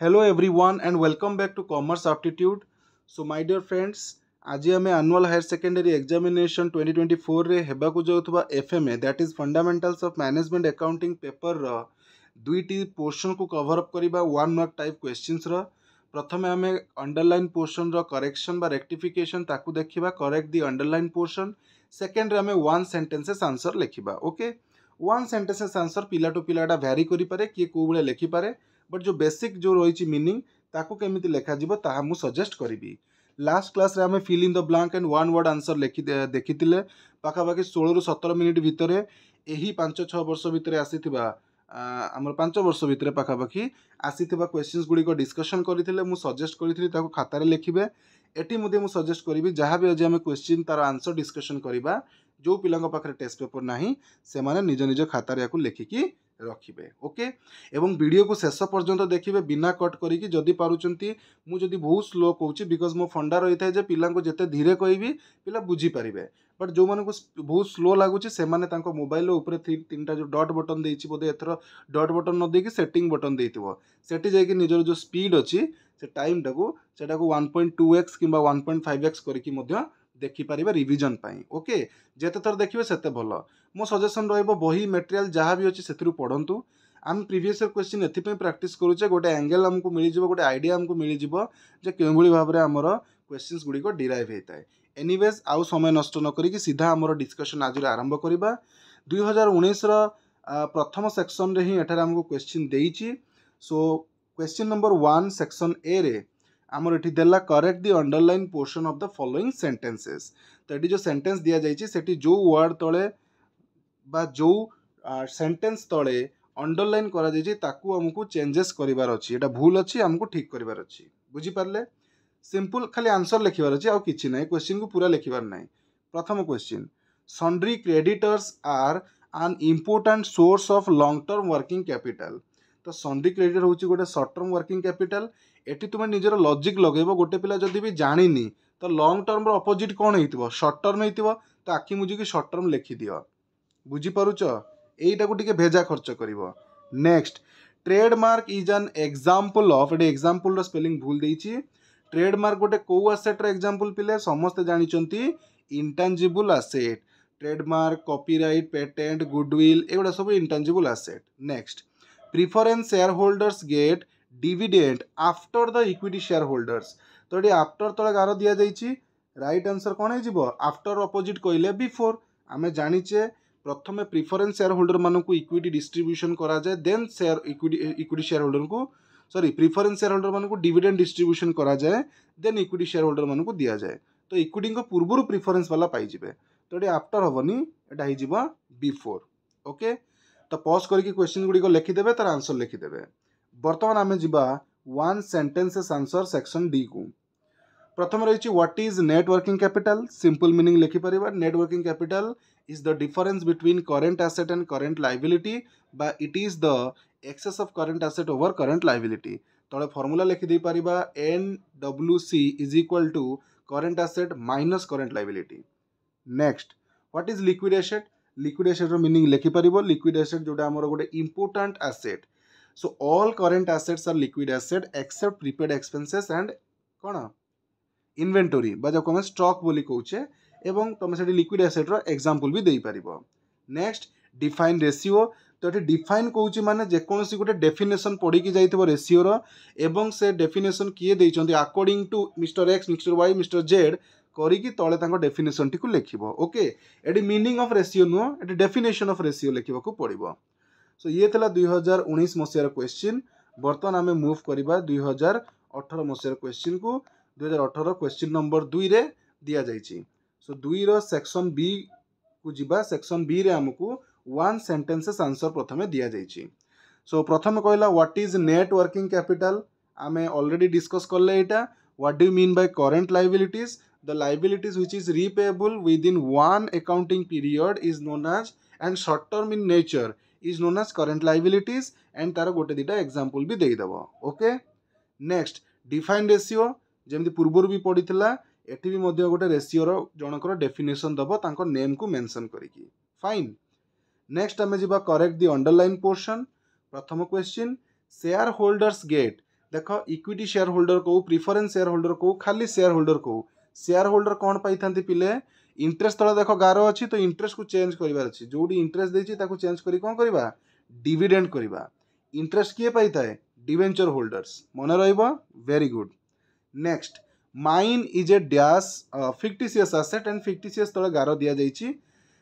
Hello everyone and welcome back to commerce aptitude so my dear friends ଆଜି ଆମେ annual higher secondary examination twenty twenty ଫୋର୍ରେ ହେବାକୁ ଯାଉଥିବା FMA that is fundamentals of management accounting ପେପର୍ର ଦୁଇଟି ପୋର୍ସନ୍କୁ cover up କରିବା one mark type କ୍ୱେଶ୍ଚିନ୍ସର ପ୍ରଥମେ ଆମେ ଅଣ୍ଡରଲାଇନ୍ ପୋର୍ସନ୍ର କରେକ୍ସନ୍ ବା ରେକ୍ଟିଫିକେସନ୍ ତାକୁ ଦେଖିବା କରେକ୍ଟ ଦି ଅଣ୍ଡରଲାଇନ୍ ପୋର୍ସନ୍ ସେକେଣ୍ଡରେ ଆମେ ୱାନ୍ ସେଣ୍ଟେନ୍ସେସ୍ ଆନ୍ସର୍ ଲେଖିବା ଓକେ ୱାନ୍ ସେଣ୍ଟେନ୍ସେସ୍ ଆନ୍ସର୍ ପିଲା ଟୁ ପିଲା ଏଇଟା ଭ୍ୟାରି କରିପାରେ କିଏ କେଉଁ ଭଳିଆ ଲେଖିପାରେ ବଟ୍ ଯେଉଁ ବେସିକ୍ ଯେଉଁ ରହିଛି ମିନିଂ ତାକୁ କେମିତି ଲେଖାଯିବ ତାହା ମୁଁ ସଜେଷ୍ଟ କରିବି ଲାଷ୍ଟ କ୍ଲାସ୍ରେ ଆମେ fill in the blank and one word answer ଲେଖି ଦେଖିଥିଲେ ପାଖାପାଖି ଷୋଳରୁ ସତର ମିନିଟ୍ ଭିତରେ ଏହି ପାଞ୍ଚ ଛଅ ବର୍ଷ ଭିତରେ ଆସିଥିବା ଆମର ପାଞ୍ଚ ବର୍ଷ ଭିତରେ ପାଖାପାଖି ଆସିଥିବା କ୍ୱେଶ୍ଚିନ୍ସ ଗୁଡ଼ିକ ଡିସ୍କସନ୍ କରିଥିଲେ ମୁଁ ସଜେଷ୍ଟ କରିଥିଲି ତାକୁ ଖାତାରେ ଲେଖିବେ ଏଠି ମଧ୍ୟ ମୁଁ ସଜେଷ୍ଟ କରିବି ଯାହା ବି ଆଜି ଆମେ କ୍ୱେଶ୍ଚିନ୍ ତା'ର ଆନ୍ସର୍ ଡିସ୍କସନ୍ କରିବା ଯେଉଁ ପିଲାଙ୍କ ପାଖରେ ଟେଷ୍ଟ ପେପର୍ ନାହିଁ ସେମାନେ ନିଜ ନିଜ ଖାତାରେ ୟାକୁ ଲେଖିକି ରଖିବେ ଓକେ ଏବଂ ଭିଡ଼ିଓକୁ ଶେଷ ପର୍ଯ୍ୟନ୍ତ ଦେଖିବେ ବିନା କଟ୍ କରିକି ଯଦି ପାରୁଛନ୍ତି ମୁଁ ଯଦି ବହୁତ ସ୍ଲୋ କହୁଛି ବିକଜ୍ ମୋ ଫଣ୍ଡା ରହିଥାଏ ଯେ ପିଲାଙ୍କୁ ଯେତେ ଧୀରେ କହିବି ପିଲା ବୁଝିପାରିବେ ବଟ୍ ଯେଉଁମାନଙ୍କୁ ବହୁତ ସ୍ଲୋ ଲାଗୁଛି ସେମାନେ ତାଙ୍କ ମୋବାଇଲ୍ର ଉପରେ ତିନିଟା ଯେଉଁ ଡଟ୍ ବଟନ୍ ଦେଇଛି ବୋଧେ ଏଥର ଡଟ୍ ବଟନ୍ ନ ଦେଇକି ସେଟିଂ ବଟନ୍ ଦେଇଥିବ ସେଠି ଯାଇକି ନିଜର ଯେଉଁ ସ୍ପିଡ଼୍ ଅଛି ସେ ଟାଇମ୍ଟାକୁ ସେଟାକୁ ୱାନ୍ ପଏଣ୍ଟ ଟୁ ଏକ୍ସ କିମ୍ବା ୱାନ୍ ପଏଣ୍ଟ ଫାଇଭ୍ ଏକ୍ସ କରିକି ମଧ୍ୟ ଦେଖିପାରିବେ ରିଭିଜନ୍ ପାଇଁ ଓକେ ଯେତେଥର ଦେଖିବେ ସେତେ ଭଲ ମୋ ସଜେସନ୍ ରହିବ ବହି ମେଟେରିଆଲ୍ ଯାହା ବି ଅଛି ସେଥିରୁ ପଢ଼ନ୍ତୁ ଆମେ ପ୍ରିଭିୟସ୍ ଇୟର୍ କ୍ୱେଶ୍ଚିନ୍ ଏଥିପାଇଁ ପ୍ରାକ୍ଟିସ୍ କରୁଛେ ଗୋଟେ ଆଙ୍ଗେଲ୍ ଆମକୁ ମିଳିଯିବ ଗୋଟେ ଆଇଡ଼ିଆ ଆମକୁ ମିଳିଯିବ ଯେ କେଉଁଭଳି ଭାବରେ ଆମର କ୍ୱେଶ୍ଚିନ୍ସ ଗୁଡ଼ିକ ଡିରାଇଭ୍ ହେଇଥାଏ ଏନିୱେଜ୍ ଆଉ ସମୟ ନଷ୍ଟ ନ କରିକି ସିଧା ଆମର ଡିସ୍କସନ୍ ଆଜିର ଆରମ୍ଭ କରିବା ଦୁଇହଜାର ଉଣେଇଶର ପ୍ରଥମ ସେକ୍ସନ୍ରେ ହିଁ ଏଠାରେ ଆମକୁ କ୍ୱେଶ୍ଚିନ୍ ଦେଇଛି so question number one section ଏରେ আমার এটি দেলা correct the underline portion of the following sentences তো এটি যে সেন্টেন্স দিয়া যাইছি সেটি যে ওয়ার্ড তলে বা যে সেন্টেন্স তলে অন্ডরলাইন করা যাইছি তাকু আমাকে চেঞ্জেস করবার অছি এটা ভুল অছি আমাকে ঠিক করবার অছি বুঝি পারলে সিম্পল খালি আনসর লেখিবার অছি আর কিছু নাই কোশ্চিন কু পুরা লেখিবার নাই প্রথম question sundry creditors are an important source of long term working capital তো সন্ড্রি ক্রেডিট হচ্ছে গোটে সর্ট টর্ম ওয়ার্কিং ক্যাপিটাল এটি তুমি ଏଠି ତୁମେ ନିଜର ଲଜିକ୍ ଲଗେଇବ ଗୋଟେ ପିଲା ଯଦି ବି ଜାଣିନି ତ ଲଙ୍ଗ୍ ଟର୍ମର ଅପୋଜିଟ୍ କ'ଣ ହେଇଥିବ ସର୍ଟ ଟର୍ମ ହେଇଥିବ ତ শর্ট টর্ম লেখি দিও বুঝি ବୁଝିପାରୁଛ ଏଇଟାକୁ ଟିକେ ভেজা খরচ করিব next trademark is an example of এটি এক্সাম্পলর স্পেলিং ভুল দেইছি ট্রেডমার্ক গোটে কেউ আসেট্র এক্সাম্পল পিলে সমস্তে জাঁচান intangible asset trademark copyright patent goodwill এগুলা সব intangible asset next preference share holders get dividend after the equity shareholders तो ये after तले गारो दिया जाइए राइट आंसर कौन हो आफ्टर अपोजिट कहले बिफोर आम जाचे प्रथम प्रिफरेन्स सेयार होल्डर मान इक्विटी डिस्ट्रब्यूशन कराए then share equity equity share holder को सरी प्रिफरेन्स सेयार होल्डर मानक डिविडेंड डिस्ट्रब्यूशन कराए देन इक्विटी सेयार होल्डर मानक दि जाए तो इक्विटी पूर्व प्रिफरेन्स वाला पाइबे तो ये आफ्टर हेनी यहाँ बिफोर ओके तो पज करके क्वेश्चन गुड़िक लिखिदेवे तार आंसर लिखिदेवे ବର୍ତ୍ତମାନ ଆମେ ଯିବା ୱାନ୍ ସେଣ୍ଟେନ୍ସେସ୍ ଆନ୍ସର୍ ସେକ୍ସନ୍ ଡିକୁ ପ୍ରଥମେ ରହିଛି what is networking capital simple meaning ଲେଖିପାରିବା networking capital is the difference between current asset and current liability ବା it is the excess of current asset over current liability ତଳେ formula ଲେଖିଦେଇପାରିବା N W C is equal to current asset minus current liability next what is liquid asset liquid আসেট্র meaning লেখিপার liquid asset যেটা আমার গোটে ইম্পোর্টাট আসেট So all current assets are liquid asset except prepaid expenses and କ'ଣ inventory ବା ଯାହାକୁ ଆମେ stock ବୋଲି କହୁଛେ ଏବଂ ତୁମେ ସେଠି liquid assetର example ବି ଦେଇପାରିବ next define ratio ତ ଏଠି define କହୁଛି ମାନେ ଯେକୌଣସି ଗୋଟେ definition ପଢ଼ିକି ଯାଇଥିବ ratioର ଏବଂ ସେ definition କିଏ ଦେଇଛନ୍ତି according to Mr X Mr Y Mr Z କରିକି ତଳେ ତାଙ୍କ ଡେଫିନେସନ୍ଟିକୁ ଲେଖିବ ଓକେ ଏଠି ମିନିଂ ଅଫ୍ ରେସିଓ ନୁହଁ ଏଠି ଡେଫିନେସନ୍ ଅଫ୍ ରେସିଓ ଲେଖିବାକୁ ପଡ଼ିବ ସୋ ଇଏ ଥିଲା ଦୁଇହଜାର ଉଣେଇଶ ମସିହାର କ୍ୱେଶ୍ଚିନ୍ ବର୍ତ୍ତମାନ ଆମେ ମୁଭ୍ କରିବା ଦୁଇହଜାର ଅଠର ମସିହାର କ୍ୱେଶ୍ଚିନ୍କୁ ଦୁଇହଜାର ଅଠର କ୍ୱେଶ୍ଚିନ୍ ନମ୍ବର ଦୁଇରେ ଦିଆଯାଇଛି ସୋ ଦୁଇର ସେକ୍ସନ୍ ବିକୁ ଯିବା ସେକ୍ସନ୍ ବିରେ ଆମକୁ ୱାନ୍ ସେଣ୍ଟେନ୍ସେସ୍ ଆନ୍ସର୍ ପ୍ରଥମେ ଦିଆଯାଇଛି ସୋ ପ୍ରଥମେ କହିଲା what is net working capital ଆମେ ଅଲରେଡ଼ି ଡିସ୍କସ୍ କଲେ ଏଇଟା what do you mean by current liabilities the liabilities which is repayable within one accounting period is known as and short term in nature is known as current liabilities and ତାର ଗୋଟେ ଦୁଇଟା example ବି ଦେଇଦେବ okay next define ratio ଯେମିତି ପୂର୍ବରୁ ବି ପଡ଼ିଥିଲା ଏଠି ବି ମଧ୍ୟ ଗୋଟେ ରେସିଓର ଜଣଙ୍କର ଡେଫିନେସନ୍ ଦେବ ତାଙ୍କ ନେମ୍କୁ ମେନସନ୍ କରିକି ଫାଇନ୍ ନେକ୍ସଟ ଆମେ ଯିବା କରେକ୍ଟ ଦି ଅଣ୍ଡରଲାଇନ୍ ପୋର୍ସନ୍ ପ୍ରଥମ କ୍ୱେଶ୍ଚିନ୍ ସେୟାର ହୋଲ୍ଡର୍ସ ଗେଟ୍ ଦେଖ ଇକ୍ୱିଟି ସେୟାର ହୋଲ୍ଡର କେଉଁ ପ୍ରିଫରେନ୍ସ ସେୟାର ହୋଲ୍ଡର କେଉଁ ଖାଲି ସେୟାର ହୋଲ୍ଡର କେଉଁ ସେୟାର ହୋଲ୍ଡର କ'ଣ ପାଇଥାନ୍ତି ପିଲେ ইন্টারেস্ট তলে দেখ গার অছি তো ইন্টারেস্টকু চেঞ্জ করিবার আছে যেটি ইন্টারেস্ট দিয়েছি তাকে চেঞ্জ করি কম করিবা ডিভিডেন্ড করিবা ইন্টারেস্ট কিয়ে পাইথায় ডিভেঞ্চর হোল্ডর্স মনে রহব very good next mine is a dash fictitious asset and fictitious তলে গার দিয়া যাইছি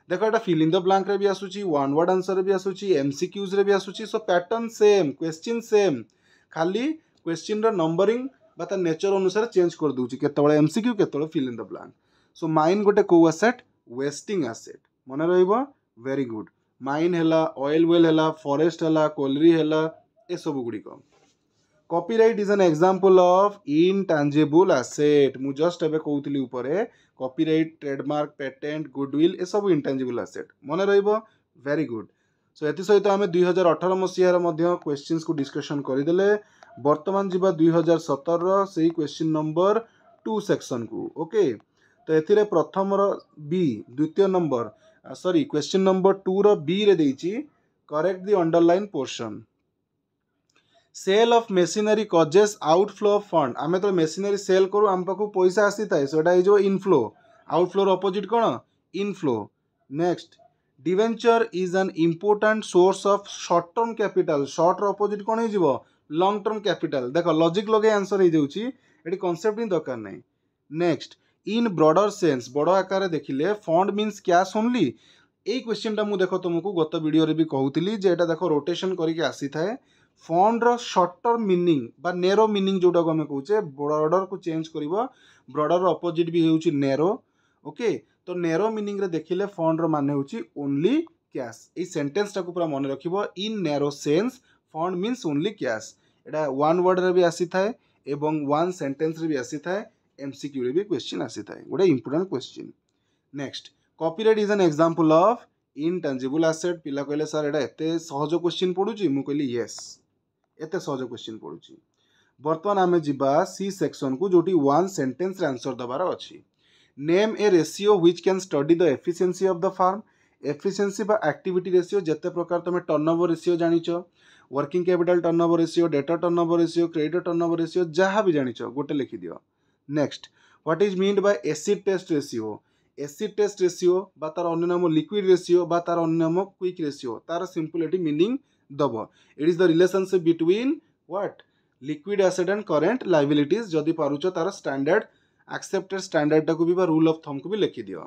দেখ এটা ফিল ইন দ ব্লাঙ্করে বি আসুচি ওয়ান ওয়ার্ড আনসর বি আসুচি এমসিকিউজরে বি আসুচি so pattern same question same খালি কোশ্চিনর নম্বরিং বা তা নেচর অনুসারে চেঞ্জ করে দেଉଛି কেতবে এমসিকিউ কেতবে fill in the blank so mine ଗୋଟେ କେଉଁ ଆସେଟ୍ ୱେଷ୍ଟିଂ ଆସେଟ୍ ମନେ ରହିବ ଭେରି ଗୁଡ୍ ମାଇନ୍ ହେଲା ଅଏଲ୍ ୱେଲ୍ ହେଲା ଫରେଷ୍ଟ ହେଲା କୋଲରି ହେଲା ଏସବୁ ଗୁଡ଼ିକ copyright is an example of intangible asset ମୁଁ ଜଷ୍ଟ ଏବେ କହୁଥିଲି ଉପରେ କପିରାଇଟ୍ ଟ୍ରେଡମାର୍କ ପେଟେଣ୍ଟ ଗୁଡ୍ୱିଲ୍ ଏସବୁ ଇନ୍ଟାଞ୍ଜେବୁଲ୍ ଆସେଟ୍ ମନେ ରହିବ ଭେରି ଗୁଡ୍ ସୋ ଏଥିସହିତ ଆମେ ଦୁଇ ହଜାର ଅଠର ମସିହାର ମଧ୍ୟ କ୍ୱେଶ୍ଚିନ୍ସକୁ ଡିସ୍କସନ୍ କରିଦେଲେ ବର୍ତ୍ତମାନ ଯିବା ଦୁଇ ହଜାର ସତରର ସେଇ କ୍ୱେଶ୍ଚିନ୍ ନମ୍ବର ଟୁ ସେକ୍ସନ୍କୁ ଓକେ okay? ତ ଏଥିରେ ପ୍ରଥମର ବି ଦ୍ୱିତୀୟ ନମ୍ବର ସରି କ୍ୱେଶ୍ଚିନ୍ ନମ୍ବର ଟୁର ବିରେ ଦେଇଛି correct the underline portion sale of machinery causes outflow of fund ଆମେ ଯେତେବେଳେ ମେସିନାରୀ ସେଲ୍ କରୁ ଆମ ପାଖକୁ ପଇସା ଆସିଥାଏ ସେଇଟା ହେଇଯିବ ଇନଫ୍ଲୋ ଆଉଟଫ୍ଲୋର ଅପୋଜିଟ୍ କ'ଣ inflow next debenture is an important source of short term capital শর্টর অপোজিট কোণ হয়ে লং টর্ম ক্যাপিটাল দেখ লজিক লগাই আনসর হয়ে যাচ্ছি এটি কনসেপ্ট ହିଁ দরকার নাই নেক্সট इन ब्रडर सेन्स बड़ आकार देखिले फंड मीन्स क्याश ओनली এই কোশ্চিনটা মু দেখো তোমাকে গত ভিডিওরে বি কহুতলি যে এটা দেখো রোটেশন করিকি আসি থাকে ফন্ডর সর্টর মিনিং বা নেরো মিনিং যেটাকে আমি কৌছে ব্রডরকু চেঞ্জ করব ব্রডর অপোজিট বি হচ্ছে নেরো ওকে তো নেরো মিনিংরে দেখিলে ফন্ডর মানে হচ্ছে ওনলি ক্যাশ এই সেন্টেন্সটাকে পুরা মনে রাখব in narrow sense fund means only cash এটা ওয়ান ওয়ার্ডরে বি আসি থাকে এবং ওয়ান সেন্টেন্সরে বি আসি থাকে MCQ रे भी क्वेश्चन ଆସିଥାଏ ଗୋଟେ important question next copyright is an example of intangible asset ପିଲା କହିଲେ ସାର୍ ଏଇଟା ଏତେ ସହଜ କ୍ୱେଶ୍ଚିନ୍ ପଡ଼ୁଛି ମୁଁ କହିଲି ୟେସ୍ ଏତେ ସହଜ କ୍ୱେଶ୍ଚିନ୍ ପଡ଼ୁଛି ବର୍ତ୍ତମାନ ଆମେ ଯିବା ସି ସେକ୍ସନ୍କୁ ଯେଉଁଠି ୱାନ୍ ସେଣ୍ଟେନ୍ସରେ ଆନ୍ସର୍ ଦେବାର ଅଛି name a ratio which can study the efficiency of the firm efficiency ବା ଆକ୍ଟିଭିଟି ରେସିଓ ଯେତେ ପ୍ରକାର ତୁମେ ଟର୍ଣ୍ଣଓଭର ରେସିଓ ଜାଣିଛ working capital turnover ratio debtor turnover ratio credit turnover ratio ଯାହା ବି ଜାଣିଛ ଗୋଟେ ଲେଖିଦିଅ next what is meant by acid test ratio acid test ratio বা তার অন্য নাম লিকুইড রেসিও বা তার অন্য নাম কুইক রেসিও তার সিম্পল এটি মিনিং দেব it is the relationship between what liquid asset and current liabilities যদি পারুছ তার স্ট্যান্ডার্ড আকসেপ্টেড স্ট্যান্ডার্ডটাকে বি বা রুল অফ থমকে বি লেখিদিও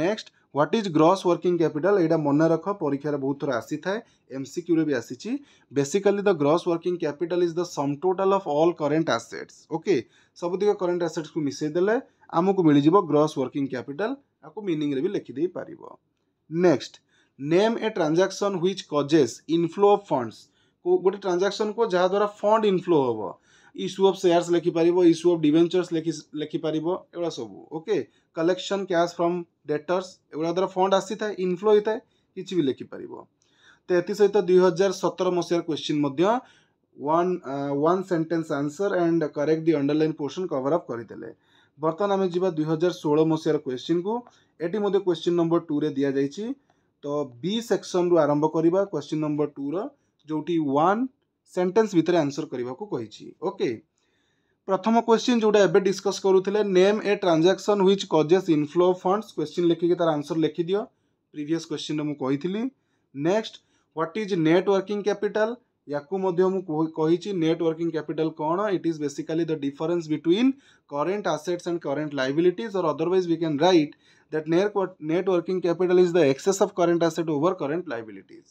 next what is gross working capital এইটা মনে রখ পরীক্ষার বহু থর আসিথায় এমসিকিউরে বি আসিছি basically the gross working capital is the sum total of all current assets okay ସବୁତିକ କରେଣ୍ଟ ଆସେଟ୍ସକୁ ମିଶାଇ ଦେଲେ ଆମକୁ ମିଳିଯିବ ଗ୍ରସ୍ ୱାର୍କିଂ କ୍ୟାପିଟାଲ୍ ଆକୁ ମିନିଂରେ ବି ଲେଖିଦେଇ ପାରିବ next name a transaction which causes inflow of funds ଗୋଟେ ଟ୍ରାଞ୍ଜାକ୍ସନ୍ କୁହ ଯାହାଦ୍ୱାରା ଫଣ୍ଡ ଇନଫ୍ଲୋ ହେବ इश्यू ऑफ सेयार्स लेखिपर इश्यू अफ डिभेचर्स लेखिपर एगुड़ा सब okay collection cash from debtors एगुड़ा द्वारा फंड आसी था इनफ्लो होता है किसी भी लेखिपर तो ये सहित दुई हजार सतर मसीहार question one one sentence answer and correct the underline portion cover करते बर्तमान आम जी दुई मसीहार क्वेश्चन को ये क्वेश्चन नंबर टू रे दि जाइए तो बी सेक्शन रु आरंभ करवा क्वेश्चन नंबर टू रो जो वन ସେଣ୍ଟେନ୍ସ ଭିତରେ ଆନ୍ସର କରିବାକୁ କହିଛି ଓକେ প্রথম কোশ্চিন যেটা এবে ডিসকস করুলে name a transaction which causes inflow of funds question লেখিকি তার আনসর লেখি দিও প্রিভিয়াস কোশ্চিনে মু কইলি next what is networking capital ইয়াকু মধ্যে মু কইছি নেটওয়ার্কিং ক্যাপিটাল কোন it is basically the difference between current assets and current liabilities or otherwise we can write that networking capital is the excess of current asset over current liabilities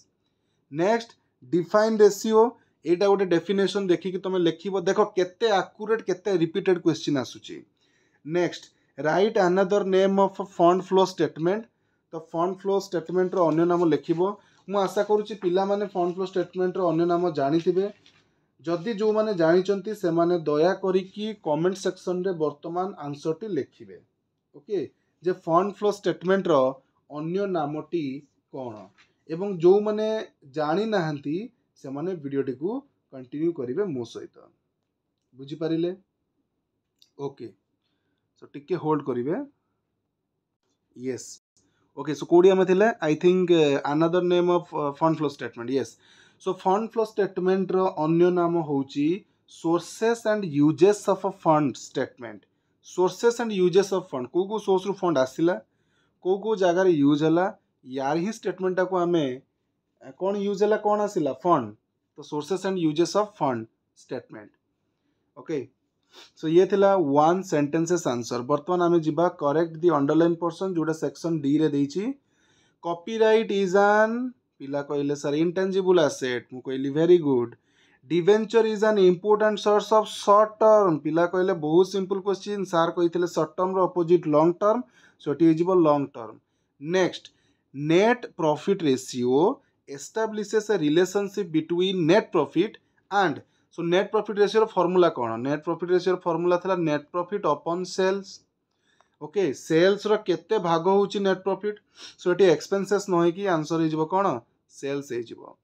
next define ratio ଏଇଟା ଗୋଟେ definition ଦେଖିକି ତୁମେ ଲେଖିବ ଦେଖ କେତେ accurate କେତେ repeated question ଆସୁଛି next write another name of fund flow statement ତ ଫଣ୍ଡ ଫ୍ଲୋ ଷ୍ଟେଟମେଣ୍ଟର ଅନ୍ୟ ନାମ ଲେଖିବ ମୁଁ ଆଶା କରୁଛି ପିଲାମାନେ ଫଣ୍ଡ ଫ୍ଲୋ ଷ୍ଟେଟମେଣ୍ଟର ଅନ୍ୟ ନାମ ଜାଣିଥିବେ ଯଦି ଯେଉଁମାନେ ଜାଣିଛନ୍ତି ସେମାନେ ଦୟାକରିକି କମେଣ୍ଟ ସେକ୍ସନରେ ବର୍ତ୍ତମାନ ଆନ୍ସରଟି ଲେଖିବେ ଓକେ ଯେ ଫଣ୍ଡ ଫ୍ଲୋ ଷ୍ଟେଟମେଣ୍ଟର ଅନ୍ୟ ନାମଟି କ'ଣ ଏବଂ ଯେଉଁମାନେ ଜାଣିନାହାନ୍ତି से मैंने भिडटी को कंटिन्यू करेंगे मो सहित बुझिपारे ओके सो टे होल्ड करेंगे येस ओके सो कौटी आम थे I think another name of fund flow statement ये सो फंड फ्लो स्टेटमेंट अन्य नाम हूँ sources and uses of a fund statement sources and uses of fund कौ कौ सोर्स रू फंड आसला कौ कौ जगार यूज है यार ही स्टेटमेंट को आम କ'ଣ ୟୁଜ୍ ହେଲା କ'ଣ ଆସିଲା ଫଣ୍ଡ ତ sources and uses of fund statement okay so ଇଏ ଥିଲା ୱାନ୍ ସେଣ୍ଟେନ୍ସେସ୍ ଆନ୍ସର୍ ବର୍ତ୍ତମାନ ଆମେ ଯିବା କରେକ୍ଟ ଦି ଅଣ୍ଡରଲାଇନ୍ ପର୍ସନ୍ ଯେଉଁଟା ସେକ୍ସନ୍ ଡିରେ ଦେଇଛି କପିରାଇଟ୍ ଇଜ୍ ଆନ୍ ପିଲା କହିଲେ ସାର୍ ଇଣ୍ଟାଞ୍ଜିବୁଲ୍ ଆସେଟ୍ ମୁଁ କହିଲି very good debenture is an important source of short term পিলা কহিলে বহু সিম্পল কোশ্চিন সার কইলে সর্ট টর্মর অপোজিট লং টর্ম সো এটি হয়ে long term next net profit ratio establishes a relationship between net profit and so net profit ratio formula कौन net profit ratio formula thala net profit upon sales okay sales रो केते भाग होउची net profit so एटी expenses नय ki answer हेजबो कोन sales हेजबो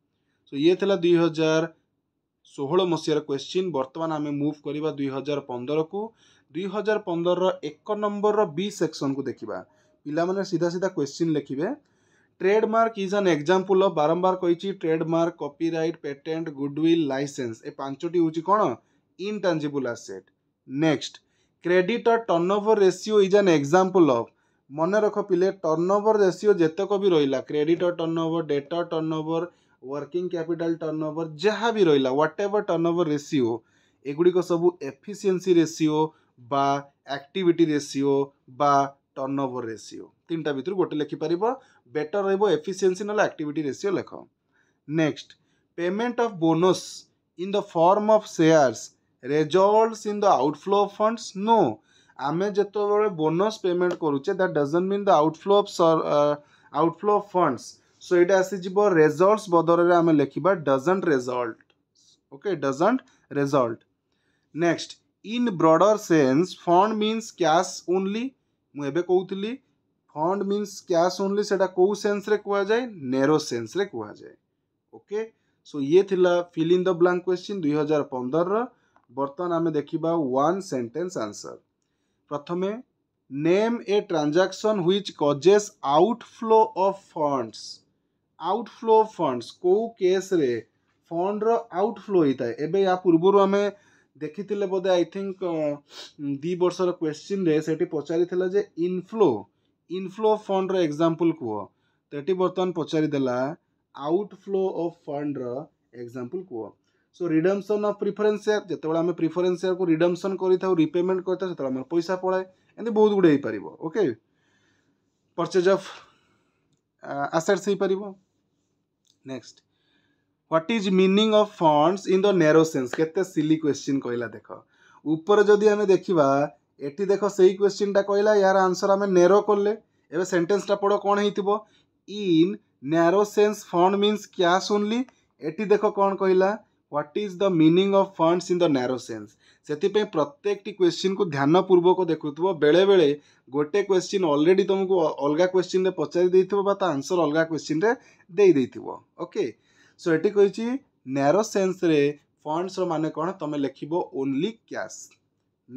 so ye thala 2016 masiyar question bartaman ame move kariba 2015 ku 2015 ra ek number ra b section ku dekhiba pila mane sidha sidha question lekhibe trademark is an example of বারম্বার কইছি trademark copyright patent goodwill license এ ପାଞ୍ଚଟି ହେଉଛି କ'ଣ intangible asset next creditor turnover ratio is an example of মনে রখ পিলে turnover ratio যেতক বি রহিলা creditor turnover debtor turnover working capital turnover যাহা বি রহিলা হোয়াট এভর টর্নওভার রেসিও এগুড়িক সবু এফিসিয়েন্সি রেসিও বা আক্টিভিটি রেসিও বা টর্নওভার রেসিও তিনটা ভিতর গোটে লেখিপার বেটর রহব এফিসিয়েন্সি নহলে আক্টিভিটি রেসিও লেখ next payment of bonus in the form of shares results in the outflow of funds no ଆମେ ଯେତେବେଳେ ବୋନସ୍ ପେମେଣ୍ଟ କରୁଛେ that doesn't mean the outflow of outflow of funds so ଏଇଟା ଆସିଯିବ results ବଦଳରେ ଆମେ ଲେଖିବା doesn't result okay doesn't result next in broader sense fund means cash only ମୁଁ ଏବେ କହୁଥିଲି ଫଣ୍ଡ ମିନ୍ସ କ୍ୟାସ୍ ଓନ୍ଲି ସେଇଟା କେଉଁ ସେନ୍ସରେ କୁହାଯାଏ ନେରୋ ସେନ୍ସରେ କୁହାଯାଏ ଓକେ ସୋ ଇଏ ଥିଲା fill in the blank question ଦୁଇ ହଜାର ପନ୍ଦରର ବର୍ତ୍ତମାନ ଆମେ ଦେଖିବା ୱାନ୍ ସେଣ୍ଟେନ୍ସ ଆନ୍ସର ପ୍ରଥମେ name a transaction which causes outflow of funds outflow of funds କେଉଁ କେସ୍ରେ ଫଣ୍ଡର ଆଉଟଫ୍ଲୋ ହୋଇଥାଏ ଏବେ ୟା ପୂର୍ବରୁ ଆମେ ଦେଖିଥିଲେ ବୋଧେ ଆଇ ଥିଙ୍କ ଦୁଇ ବର୍ଷର କ୍ୱେଶ୍ଚିନ୍ରେ ସେଠି ପଚାରିଥିଲା ଯେ ଇନଫ୍ଲୋ ଇନଫ୍ଲୋ ଫଣ୍ଡର ଏକ୍ଜାମ୍ପଲ୍ କୁହ ତ ଏଠି ବର୍ତ୍ତମାନ ପଚାରିଦେଲା ଆଉଟଫ୍ଲୋ ଅଫ୍ ଫଣ୍ଡର ଏକ୍ଜାମ୍ପଲ୍ କୁହ so redemption of preference share ଯେତେବେଳେ ଆମେ ପ୍ରିଫରେନ୍ସ ସେୟାରକୁ ରିଡମ୍ସନ୍ କରିଥାଉ ରିପେମେଣ୍ଟ କରିଥାଉ ସେତେବେଳେ ଆମର ପଇସା ପଳାଏ ଏମିତି ବହୁତ ଗୁଡ଼ିଏ ହେଇପାରିବ ଓକେ ପରଚେଜ୍ ଅଫ୍ ଆସେଟ୍ସ ହେଇପାରିବ next what is meaning of funds in the narrow sense କେତେ ସିଲି କ୍ୱେଶ୍ଚିନ୍ କହିଲା ଦେଖ ଉପରେ ଯଦି ଆମେ ଦେଖିବା ଏଠି ଦେଖ ସେଇ କ୍ୱେଶ୍ଚିନ୍ଟା କହିଲା ଏହାର ଆନ୍ସର୍ ଆମେ ନେରୋ କଲେ ଏବେ ସେଣ୍ଟେନ୍ସଟା ପଢ଼ କ'ଣ ହେଇଥିବ in narrow sense fund means cash only ଏଠି ଦେଖ କ'ଣ କହିଲା what is the meaning of funds in the narrow sense ସେଥିପାଇଁ ପ୍ରତ୍ୟେକଟି କ୍ୱେଶ୍ଚିନ୍କୁ ଧ୍ୟାନପୂର୍ବକ ଦେଖୁଥିବ ବେଳେବେଳେ ଗୋଟେ କ୍ୱେଶ୍ଚିନ୍ ଅଲରେଡ଼ି ତୁମକୁ ଅଲଗା କ୍ୱେଶ୍ଚିନ୍ରେ ପଚାରି ଦେଇଥିବ ବା ତା ଆନ୍ସର୍ ଅଲଗା କ୍ୱେଶ୍ଚିନ୍ରେ ଦେଇ ଦେଇଥିବ ଓକେ ସୋ ଏଠି କହିଛି ନ୍ୟାରୋ ସେନ୍ସରେ ଫଣ୍ଡସ୍ର ମାନେ କ'ଣ ତୁମେ ଲେଖିବ only cash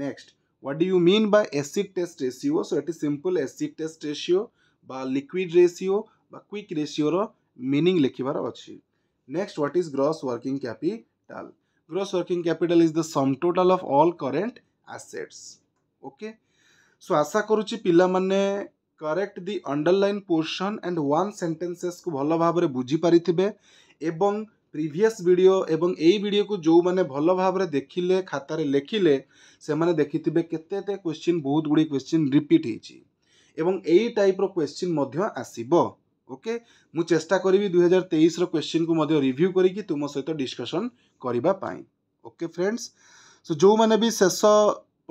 next What do you mean by acid test ratio? So it is simple acid test ratio বা লিকুইড রেসিও বা কুইক রেসিওর মিনিং লিখিবার অছি next what is gross working capital gross working capital is the sum total of all current assets okay so আশা করুছি পিলামানে correct the underline portion and one সেন্টেন্সেসକୁ ଭଲ ଭାବରେ ବୁଝିପାରିଥିବେ ଏବଂ ପ୍ରିଭିୟସ୍ ଭିଡ଼ିଓ ଏବଂ ଏଇ ଭିଡ଼ିଓକୁ ଯେଉଁମାନେ ଭଲ ଭାବରେ ଦେଖିଲେ ଖାତାରେ ଲେଖିଲେ ସେମାନେ ଦେଖିଥିବେ କେତେ କେତେ କ୍ୱେଶ୍ଚିନ୍ ବହୁତ ଗୁଡ଼ିଏ କ୍ୱେଶ୍ଚିନ୍ ରିପିଟ୍ ହେଇଛି ଏବଂ ଏଇ ଟାଇପ୍ର କ୍ୱେଶ୍ଚିନ୍ ମଧ୍ୟ ଆସିବ ଓକେ ମୁଁ ଚେଷ୍ଟା କରିବି ଦୁଇହଜାର ତେଇଶର କ୍ୱେଶ୍ଚିନ୍କୁ ମଧ୍ୟ ରିଭ୍ୟୁ କରିକି ତୁମ ସହିତ ଡିସ୍କସନ୍ କରିବା ପାଇଁ ଓକେ ଫ୍ରେଣ୍ଡସ୍ ସୋ ଯେଉଁମାନେ ବି ଶେଷ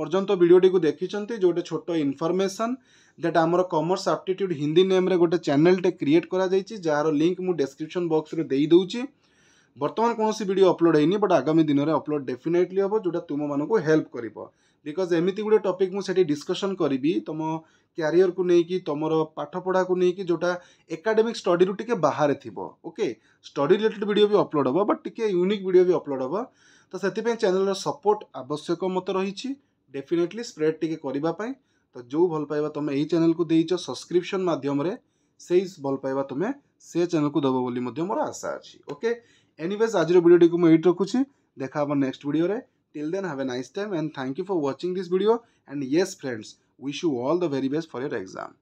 ପର୍ଯ୍ୟନ୍ତ ଭିଡ଼ିଓଟିକୁ ଦେଖିଛନ୍ତି ଯେଉଁଟା ଛୋଟ ଇନଫର୍ମେସନ୍ ଦ୍ୟାଟ୍ ଆମର କମର୍ସ ଆପ୍ଟିଟ୍ୟୁଡ୍ ହିନ୍ଦୀ ନେମ୍ରେ ଗୋଟେ ଚ୍ୟାନେଲ୍ଟେ କ୍ରିଏଟ୍ କରାଯାଇଛି ଯାହାର ଲିଙ୍କ୍ ମୁଁ ଡେସ୍କ୍ରିପ୍ସନ୍ ବକ୍ସରେ ଦେଇଦେଉଛି বর্তমান কোণী ভিডিও অপলোড হয়নি বট আগামী দিনের অপলোড ডেফিনেটলি হব যেটা তুমମାନଙ୍କୁ হেল্প করব বিকজ এমিতি গুড়ে টপিক মু সেটি ডিসকসন করিবি তুম ক্যারিয়র কু নেইকি তোমার পাঠপড়া কু নেইকি যেটা একাডেমিক স্টডি রু টিকে বাহারে থিব ওকে স্টডি রিলেটেড ভিডিও বি অপলোড হব বট টিকে ইউনিক ভিডিও বি অপলোড হব তো সেপাই চ্যানেলর সপোর্ট আবশ্যক মতো রয়েছে ডেফিনেটলি স্প্রেড টিকে করা তো যে ভাল পাইবা তুমি এই চ্যানেল কু দিয়েছ সবসক্রিপশন মাধ্যমে সেই ভাল পাইবা তুমি সে চ্যানেল কু দেব বলে মোর আশা আছে ওকে ଏନିୱେଜ୍ ଆଜିର ଭିଡ଼ିଓଟିକୁ ମୁଁ ଏଇଠି ରଖୁଛି ଦେଖା ହେବ ନେକ୍ସଟ ଭିଡ଼ିଓରେ till then have a nice time and thank you for watching this video and yes friends wish you all the very best for your exam